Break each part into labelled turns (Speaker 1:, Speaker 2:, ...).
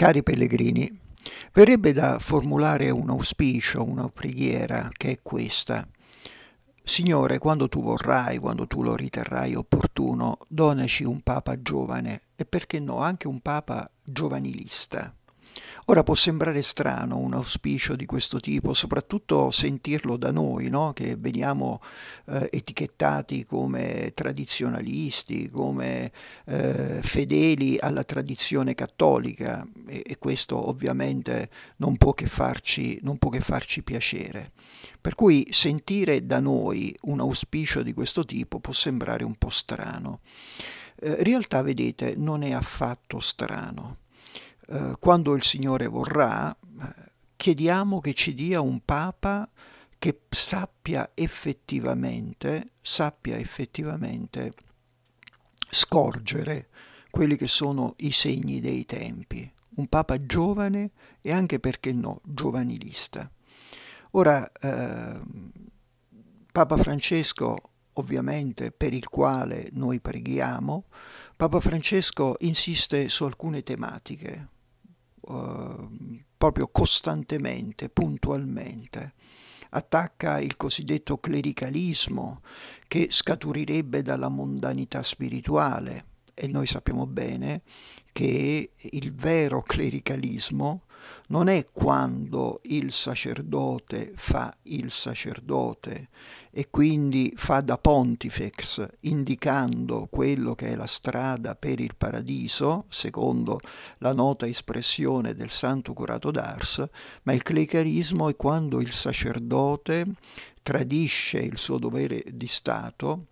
Speaker 1: Cari pellegrini, verrebbe da formulare un auspicio, una preghiera che è questa. Signore, quando tu vorrai, quando tu lo riterrai opportuno, donaci un papa giovane e perché no anche un papa giovanilista. Ora può sembrare strano un auspicio di questo tipo, soprattutto sentirlo da noi, no? che veniamo eh, etichettati come tradizionalisti, come eh, fedeli alla tradizione cattolica e, e questo ovviamente non può, farci, non può che farci piacere. Per cui sentire da noi un auspicio di questo tipo può sembrare un po' strano. In eh, realtà, vedete, non è affatto strano. Eh, quando il Signore vorrà, eh, chiediamo che ci dia un Papa che sappia effettivamente, sappia effettivamente scorgere quelli che sono i segni dei tempi. Un Papa giovane e anche, perché no, giovanilista. Ora, eh, Papa Francesco, ovviamente per il quale noi preghiamo, Papa Francesco insiste su alcune tematiche, Ehm, proprio costantemente, puntualmente. Attacca il cosiddetto clericalismo che scaturirebbe dalla mondanità spirituale e noi sappiamo bene che il vero clericalismo non è quando il sacerdote fa il sacerdote e quindi fa da pontifex indicando quello che è la strada per il paradiso, secondo la nota espressione del santo curato d'Ars, ma il clericalismo è quando il sacerdote tradisce il suo dovere di Stato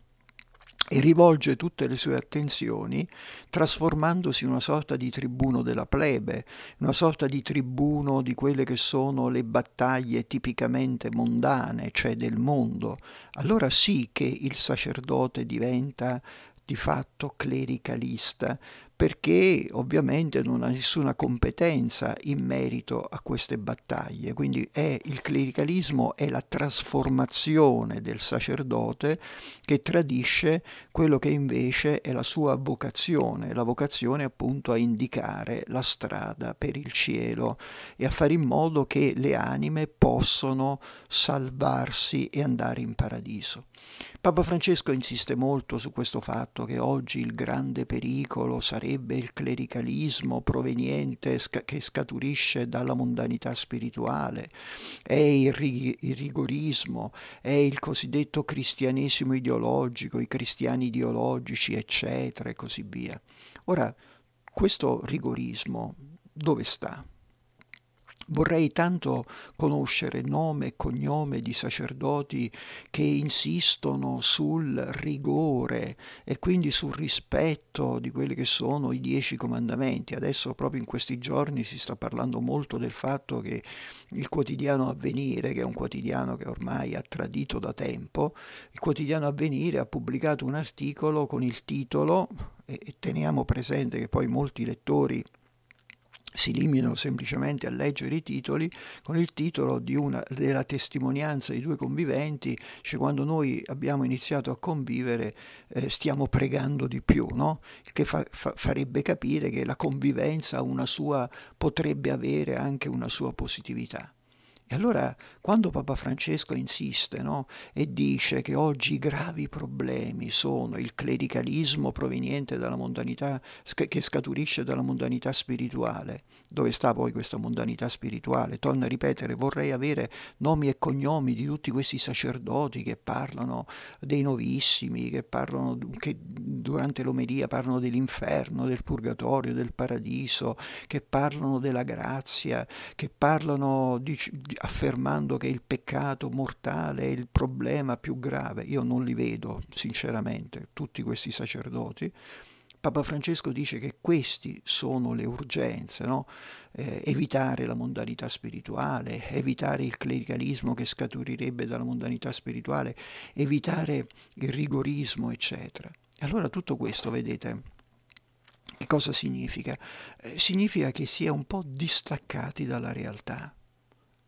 Speaker 1: e rivolge tutte le sue attenzioni trasformandosi in una sorta di tribuno della plebe, una sorta di tribuno di quelle che sono le battaglie tipicamente mondane, cioè del mondo. Allora sì che il sacerdote diventa di fatto clericalista, perché ovviamente non ha nessuna competenza in merito a queste battaglie, quindi è, il clericalismo è la trasformazione del sacerdote che tradisce quello che invece è la sua vocazione, la vocazione appunto a indicare la strada per il cielo e a fare in modo che le anime possano salvarsi e andare in paradiso. Papa Francesco insiste molto su questo fatto che oggi il grande pericolo sarebbe sarebbe il clericalismo proveniente che scaturisce dalla mondanità spirituale, è il, rig il rigorismo, è il cosiddetto cristianesimo ideologico, i cristiani ideologici, eccetera, e così via. Ora, questo rigorismo dove sta? Vorrei tanto conoscere nome e cognome di sacerdoti che insistono sul rigore e quindi sul rispetto di quelli che sono i dieci comandamenti. Adesso proprio in questi giorni si sta parlando molto del fatto che il quotidiano avvenire, che è un quotidiano che ormai ha tradito da tempo, il quotidiano avvenire ha pubblicato un articolo con il titolo, e teniamo presente che poi molti lettori si limitano semplicemente a leggere i titoli con il titolo una, della testimonianza di due conviventi, cioè quando noi abbiamo iniziato a convivere eh, stiamo pregando di più, no? che fa, fa, farebbe capire che la convivenza sua, potrebbe avere anche una sua positività. E allora quando Papa Francesco insiste no, e dice che oggi i gravi problemi sono il clericalismo proveniente dalla mondanità, che scaturisce dalla mondanità spirituale dove sta poi questa mondanità spirituale? Torno a ripetere, vorrei avere nomi e cognomi di tutti questi sacerdoti che parlano dei novissimi, che, parlano, che durante l'omelia parlano dell'inferno, del purgatorio, del paradiso, che parlano della grazia, che parlano di, affermando che il peccato mortale è il problema più grave. Io non li vedo, sinceramente, tutti questi sacerdoti. Papa Francesco dice che queste sono le urgenze, no? eh, evitare la mondanità spirituale, evitare il clericalismo che scaturirebbe dalla mondanità spirituale, evitare il rigorismo, eccetera. Allora tutto questo, vedete, che cosa significa? Eh, significa che si è un po' distaccati dalla realtà.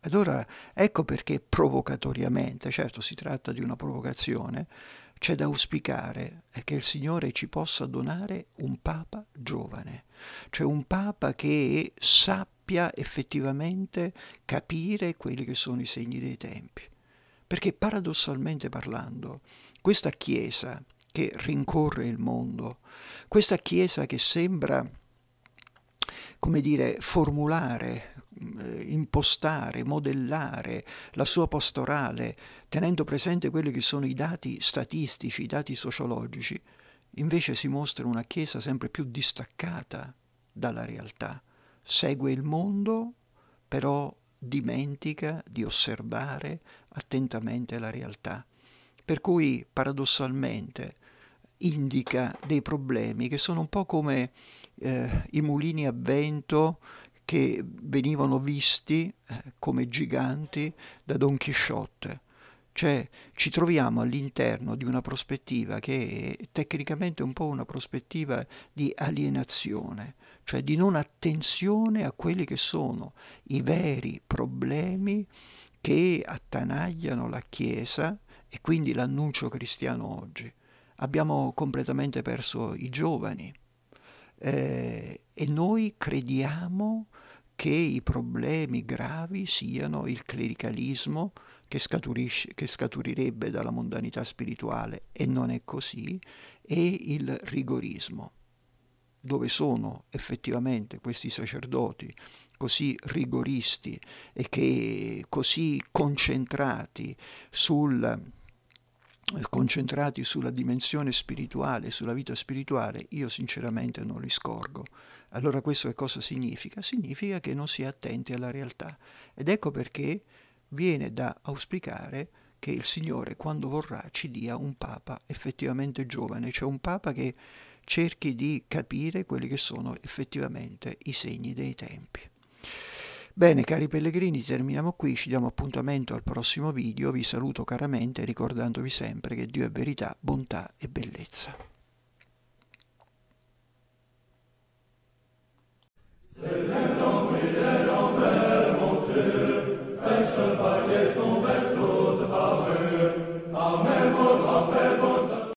Speaker 1: Allora ecco perché provocatoriamente, certo si tratta di una provocazione, c'è da auspicare che il Signore ci possa donare un Papa giovane, cioè un Papa che sappia effettivamente capire quelli che sono i segni dei tempi. Perché paradossalmente parlando, questa Chiesa che rincorre il mondo, questa Chiesa che sembra come dire, formulare eh, impostare, modellare la sua pastorale tenendo presente quelli che sono i dati statistici, i dati sociologici, invece si mostra una Chiesa sempre più distaccata dalla realtà. Segue il mondo, però dimentica di osservare attentamente la realtà. Per cui, paradossalmente, indica dei problemi che sono un po' come eh, i mulini a vento che venivano visti eh, come giganti da Don Chisciotte. Cioè ci troviamo all'interno di una prospettiva che è tecnicamente un po' una prospettiva di alienazione, cioè di non attenzione a quelli che sono i veri problemi che attanagliano la Chiesa e quindi l'annuncio cristiano oggi. Abbiamo completamente perso i giovani eh, e noi crediamo che i problemi gravi siano il clericalismo che, che scaturirebbe dalla mondanità spirituale e non è così, e il rigorismo dove sono effettivamente questi sacerdoti così rigoristi e che così concentrati sul concentrati sulla dimensione spirituale, sulla vita spirituale, io sinceramente non li scorgo. Allora questo che cosa significa? Significa che non si è attenti alla realtà. Ed ecco perché viene da auspicare che il Signore, quando vorrà, ci dia un Papa effettivamente giovane, cioè un Papa che cerchi di capire quelli che sono effettivamente i segni dei tempi. Bene cari pellegrini, terminiamo qui, ci diamo appuntamento al prossimo video, vi saluto caramente ricordandovi sempre che Dio è verità, bontà e bellezza.